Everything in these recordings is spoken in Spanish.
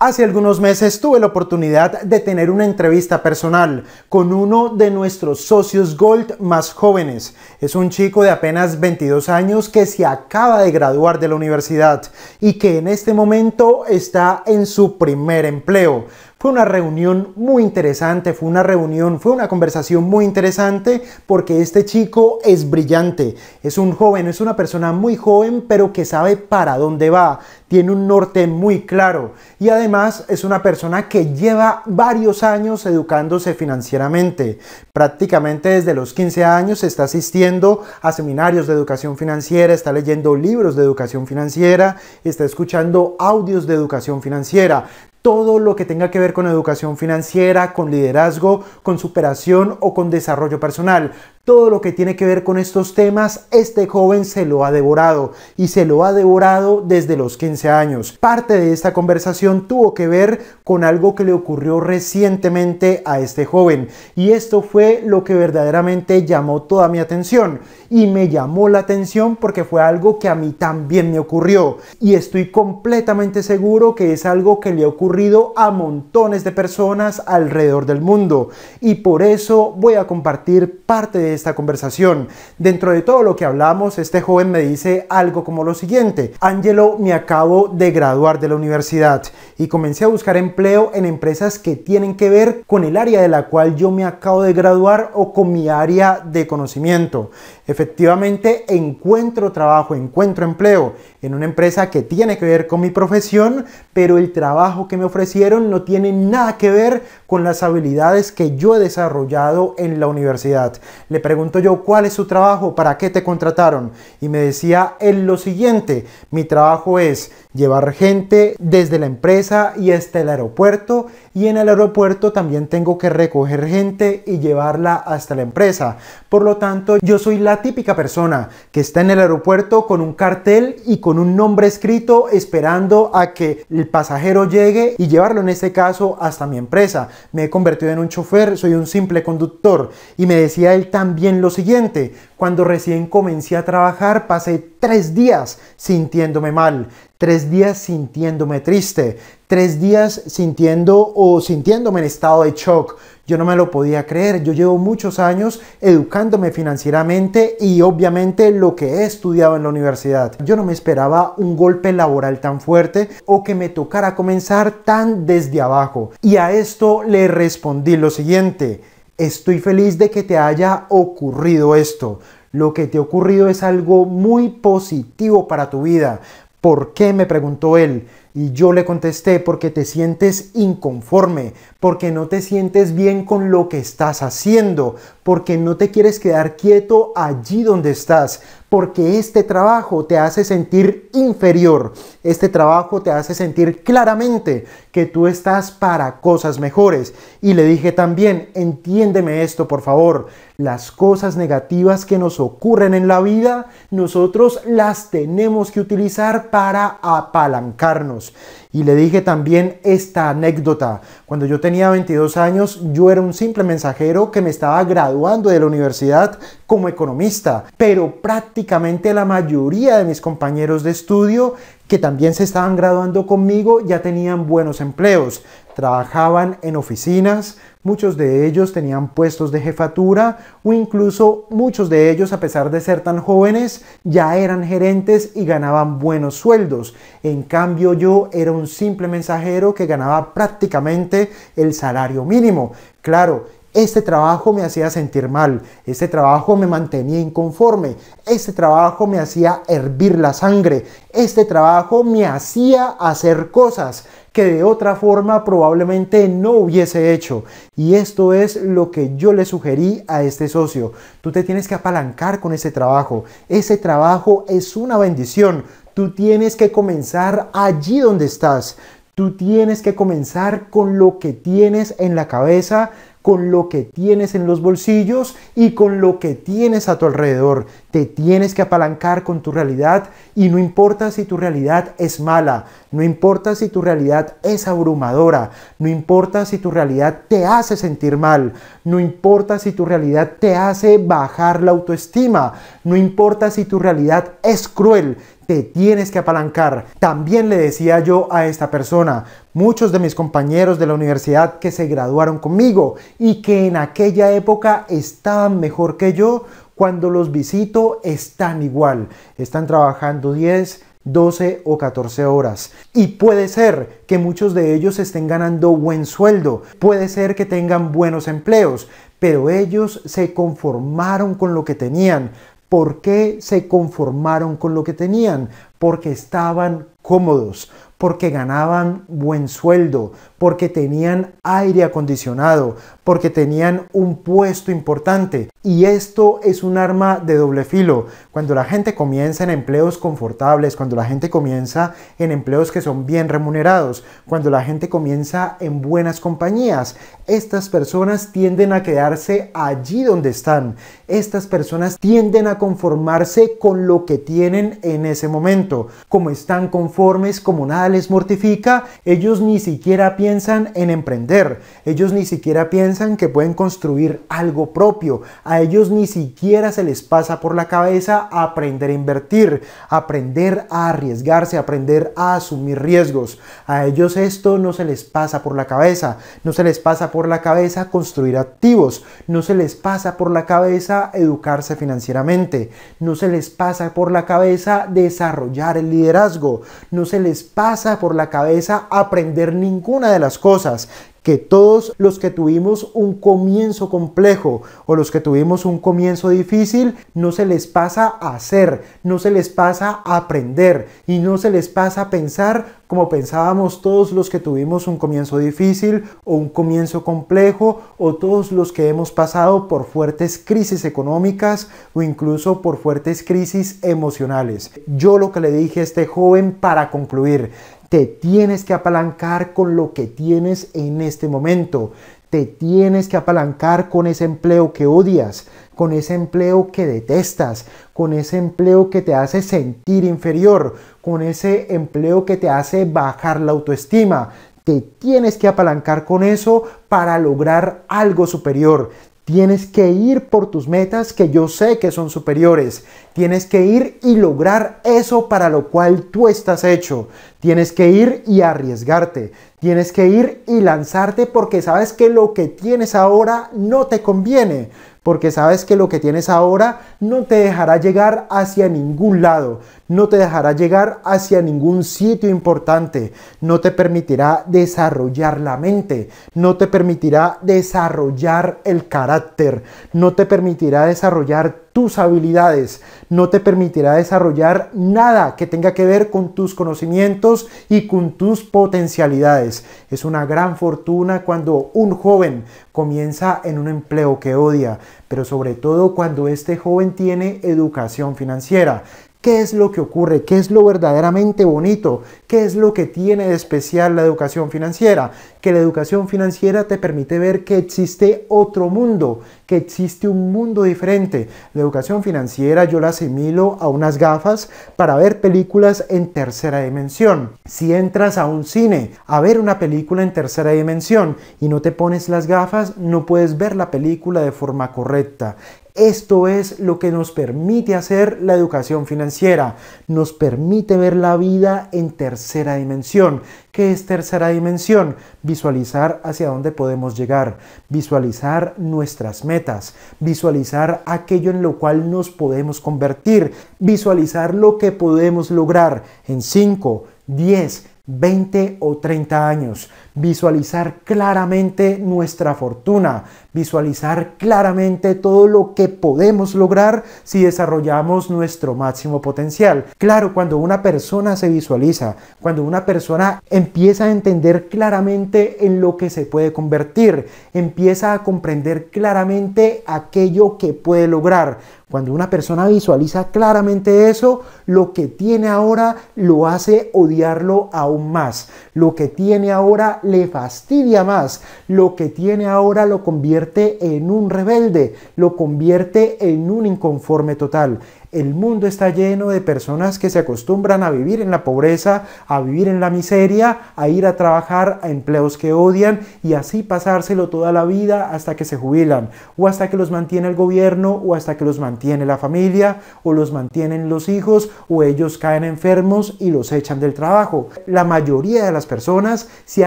Hace algunos meses tuve la oportunidad de tener una entrevista personal con uno de nuestros socios Gold más jóvenes. Es un chico de apenas 22 años que se acaba de graduar de la universidad y que en este momento está en su primer empleo. Fue una reunión muy interesante, fue una reunión, fue una conversación muy interesante porque este chico es brillante, es un joven, es una persona muy joven pero que sabe para dónde va, tiene un norte muy claro y además es una persona que lleva varios años educándose financieramente. Prácticamente desde los 15 años está asistiendo a seminarios de educación financiera, está leyendo libros de educación financiera, está escuchando audios de educación financiera todo lo que tenga que ver con educación financiera, con liderazgo, con superación o con desarrollo personal todo lo que tiene que ver con estos temas, este joven se lo ha devorado y se lo ha devorado desde los 15 años. Parte de esta conversación tuvo que ver con algo que le ocurrió recientemente a este joven y esto fue lo que verdaderamente llamó toda mi atención y me llamó la atención porque fue algo que a mí también me ocurrió y estoy completamente seguro que es algo que le ha ocurrido a montones de personas alrededor del mundo y por eso voy a compartir parte de esta conversación. Dentro de todo lo que hablamos, este joven me dice algo como lo siguiente. Angelo, me acabo de graduar de la universidad y comencé a buscar empleo en empresas que tienen que ver con el área de la cual yo me acabo de graduar o con mi área de conocimiento. Efectivamente, encuentro trabajo, encuentro empleo en una empresa que tiene que ver con mi profesión, pero el trabajo que me ofrecieron no tiene nada que ver con las habilidades que yo he desarrollado en la universidad. Le pregunto yo, ¿cuál es su trabajo? ¿Para qué te contrataron? Y me decía él lo siguiente, mi trabajo es llevar gente desde la empresa y hasta el aeropuerto y en el aeropuerto también tengo que recoger gente y llevarla hasta la empresa. Por lo tanto, yo soy la típica persona que está en el aeropuerto con un cartel y con un nombre escrito esperando a que el pasajero llegue y llevarlo en este caso hasta mi empresa. Me he convertido en un chofer, soy un simple conductor. Y me decía él también lo siguiente, cuando recién comencé a trabajar pasé tres días sintiéndome mal, tres días sintiéndome triste, tres días sintiendo o sintiéndome en estado de shock. Yo no me lo podía creer, yo llevo muchos años educándome financieramente y obviamente lo que he estudiado en la universidad. Yo no me esperaba un golpe laboral tan fuerte o que me tocara comenzar tan desde abajo. Y a esto le respondí lo siguiente, estoy feliz de que te haya ocurrido esto. Lo que te ha ocurrido es algo muy positivo para tu vida. ¿Por qué? me preguntó él. Y yo le contesté, porque te sientes inconforme, porque no te sientes bien con lo que estás haciendo, porque no te quieres quedar quieto allí donde estás, porque este trabajo te hace sentir inferior, este trabajo te hace sentir claramente que tú estás para cosas mejores. Y le dije también, entiéndeme esto por favor, las cosas negativas que nos ocurren en la vida, nosotros las tenemos que utilizar para apalancarnos. Y le dije también esta anécdota. Cuando yo tenía 22 años, yo era un simple mensajero que me estaba graduando de la universidad como economista, pero prácticamente prácticamente la mayoría de mis compañeros de estudio que también se estaban graduando conmigo ya tenían buenos empleos, trabajaban en oficinas, muchos de ellos tenían puestos de jefatura o incluso muchos de ellos a pesar de ser tan jóvenes ya eran gerentes y ganaban buenos sueldos. En cambio yo era un simple mensajero que ganaba prácticamente el salario mínimo. Claro, este trabajo me hacía sentir mal, este trabajo me mantenía inconforme, este trabajo me hacía hervir la sangre, este trabajo me hacía hacer cosas que de otra forma probablemente no hubiese hecho. Y esto es lo que yo le sugerí a este socio. Tú te tienes que apalancar con ese trabajo. Ese trabajo es una bendición. Tú tienes que comenzar allí donde estás. Tú tienes que comenzar con lo que tienes en la cabeza con lo que tienes en los bolsillos y con lo que tienes a tu alrededor. Te tienes que apalancar con tu realidad y no importa si tu realidad es mala, no importa si tu realidad es abrumadora, no importa si tu realidad te hace sentir mal, no importa si tu realidad te hace bajar la autoestima, no importa si tu realidad es cruel, te tienes que apalancar. También le decía yo a esta persona, muchos de mis compañeros de la universidad que se graduaron conmigo y que en aquella época estaban mejor que yo, cuando los visito están igual, están trabajando 10, 12 o 14 horas. Y puede ser que muchos de ellos estén ganando buen sueldo, puede ser que tengan buenos empleos, pero ellos se conformaron con lo que tenían, ¿Por qué se conformaron con lo que tenían? porque estaban cómodos, porque ganaban buen sueldo, porque tenían aire acondicionado, porque tenían un puesto importante. Y esto es un arma de doble filo. Cuando la gente comienza en empleos confortables, cuando la gente comienza en empleos que son bien remunerados, cuando la gente comienza en buenas compañías, estas personas tienden a quedarse allí donde están. Estas personas tienden a conformarse con lo que tienen en ese momento. Como están conformes, como nada les mortifica, ellos ni siquiera piensan en emprender, ellos ni siquiera piensan que pueden construir algo propio, a ellos ni siquiera se les pasa por la cabeza aprender a invertir, aprender a arriesgarse, aprender a asumir riesgos. A ellos esto no se les pasa por la cabeza, no se les pasa por la cabeza construir activos, no se les pasa por la cabeza educarse financieramente, no se les pasa por la cabeza desarrollar el liderazgo. No se les pasa por la cabeza aprender ninguna de las cosas que todos los que tuvimos un comienzo complejo o los que tuvimos un comienzo difícil, no se les pasa a hacer, no se les pasa a aprender y no se les pasa a pensar como pensábamos todos los que tuvimos un comienzo difícil o un comienzo complejo o todos los que hemos pasado por fuertes crisis económicas o incluso por fuertes crisis emocionales. Yo lo que le dije a este joven para concluir te tienes que apalancar con lo que tienes en este momento. Te tienes que apalancar con ese empleo que odias, con ese empleo que detestas, con ese empleo que te hace sentir inferior, con ese empleo que te hace bajar la autoestima que tienes que apalancar con eso para lograr algo superior. Tienes que ir por tus metas que yo sé que son superiores. Tienes que ir y lograr eso para lo cual tú estás hecho. Tienes que ir y arriesgarte. Tienes que ir y lanzarte porque sabes que lo que tienes ahora no te conviene porque sabes que lo que tienes ahora no te dejará llegar hacia ningún lado, no te dejará llegar hacia ningún sitio importante, no te permitirá desarrollar la mente, no te permitirá desarrollar el carácter, no te permitirá desarrollar tus habilidades. No te permitirá desarrollar nada que tenga que ver con tus conocimientos y con tus potencialidades. Es una gran fortuna cuando un joven comienza en un empleo que odia, pero sobre todo cuando este joven tiene educación financiera. ¿Qué es lo que ocurre? ¿Qué es lo verdaderamente bonito? ¿Qué es lo que tiene de especial la educación financiera? Que la educación financiera te permite ver que existe otro mundo, que existe un mundo diferente. La educación financiera yo la asimilo a unas gafas para ver películas en tercera dimensión. Si entras a un cine a ver una película en tercera dimensión y no te pones las gafas, no puedes ver la película de forma correcta. Esto es lo que nos permite hacer la educación financiera. Nos permite ver la vida en tercera dimensión. ¿Qué es tercera dimensión? Visualizar hacia dónde podemos llegar, visualizar nuestras metas, visualizar aquello en lo cual nos podemos convertir, visualizar lo que podemos lograr en 5, 10, 20 o 30 años, visualizar claramente nuestra fortuna, visualizar claramente todo lo que podemos lograr si desarrollamos nuestro máximo potencial. Claro, cuando una persona se visualiza, cuando una persona empieza a entender claramente en lo que se puede convertir, empieza a comprender claramente aquello que puede lograr. Cuando una persona visualiza claramente eso, lo que tiene ahora lo hace odiarlo aún más. Lo que tiene ahora le fastidia más. Lo que tiene ahora lo convierte en un rebelde, lo convierte en un inconforme total. El mundo está lleno de personas que se acostumbran a vivir en la pobreza, a vivir en la miseria, a ir a trabajar a empleos que odian y así pasárselo toda la vida hasta que se jubilan, o hasta que los mantiene el gobierno, o hasta que los mantiene la familia, o los mantienen los hijos, o ellos caen enfermos y los echan del trabajo. La mayoría de las personas se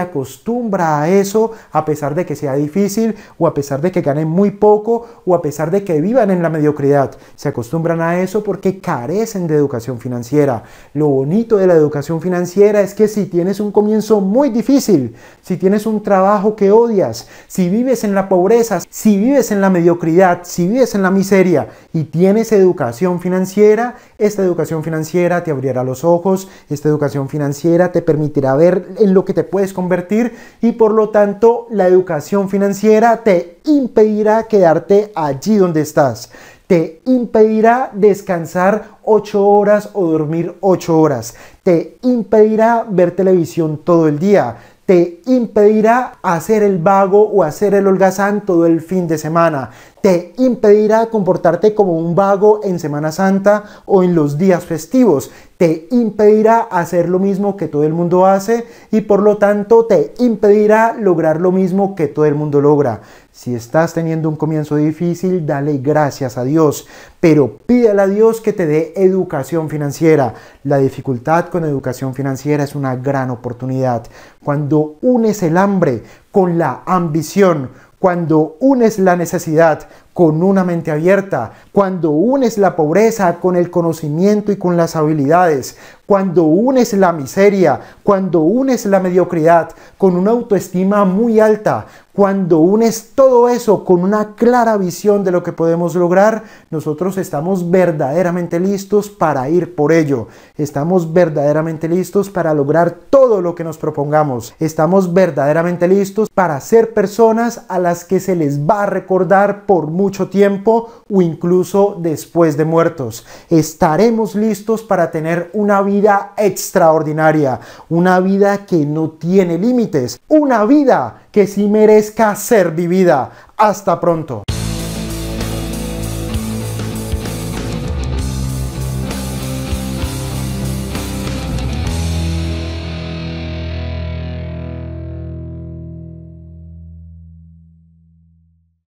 acostumbra a eso a pesar de que sea difícil o a pesar de que ganen muy poco o a pesar de que vivan en la mediocridad. Se acostumbran a eso porque carecen de educación financiera. Lo bonito de la educación financiera es que si tienes un comienzo muy difícil, si tienes un trabajo que odias, si vives en la pobreza, si vives en la mediocridad, si vives en la miseria y tienes educación financiera, esta educación financiera te abrirá los ojos, esta educación financiera te permitirá ver en lo que te puedes convertir y por lo tanto la educación financiera te impedirá quedarte allí donde estás. Te impedirá descansar 8 horas o dormir 8 horas. Te impedirá ver televisión todo el día te impedirá hacer el vago o hacer el holgazán todo el fin de semana, te impedirá comportarte como un vago en Semana Santa o en los días festivos, te impedirá hacer lo mismo que todo el mundo hace y por lo tanto te impedirá lograr lo mismo que todo el mundo logra. Si estás teniendo un comienzo difícil, dale gracias a Dios, pero pídale a Dios que te dé educación financiera. La dificultad con educación financiera es una gran oportunidad. Cuando unes el hambre con la ambición, cuando unes la necesidad con una mente abierta, cuando unes la pobreza con el conocimiento y con las habilidades, cuando unes la miseria, cuando unes la mediocridad con una autoestima muy alta, cuando unes todo eso con una clara visión de lo que podemos lograr, nosotros estamos verdaderamente listos para ir por ello. Estamos verdaderamente listos para lograr todo lo que nos propongamos. Estamos verdaderamente listos para ser personas a las que se les va a recordar por mucho mucho tiempo o incluso después de muertos. Estaremos listos para tener una vida extraordinaria, una vida que no tiene límites, una vida que sí merezca ser vivida. Hasta pronto.